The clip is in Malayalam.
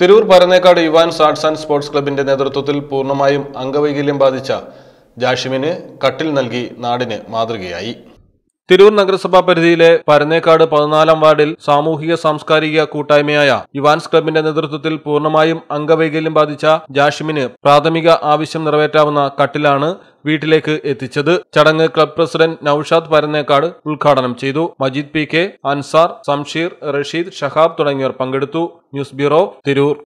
തിരൂർ പരന്നേക്കാട് യുവാൻസ് ആർട്സ് ആൻഡ് സ്പോർട്സ് ക്ലബിന്റെ നേതൃത്വത്തിൽ പൂർണ്ണമായും അംഗവൈകല്യം ബാധിച്ച ജാഷിമിന് കട്ടിൽ നൽകി നാടിന് മാതൃകയായി തിരൂർ നഗരസഭാ പരിധിയിലെ പരന്നേക്കാട് പതിനാലാം വാർഡിൽ സാമൂഹിക സാംസ്കാരിക കൂട്ടായ്മയായ ഇവാൻസ് ക്ലബിന്റെ നേതൃത്വത്തിൽ പൂർണ്ണമായും അംഗവൈകല്യം ബാധിച്ച ജാഷിമിന് പ്രാഥമിക ആവശ്യം നിറവേറ്റാവുന്ന കട്ടിലാണ് വീട്ടിലേക്ക് എത്തിച്ചത് ചടങ്ങ് ക്ലബ് പ്രസിഡന്റ് നൌഷാദ് പരന്നേക്കാട് ഉദ്ഘാടനം ചെയ്തു മജീദ് പി കെ അൻസാർ സംഷീർ റഷീദ് ഷഹാബ് തുടങ്ങിയവർ പങ്കെടുത്തു ന്യൂസ് ബ്യൂറോ തിരൂർ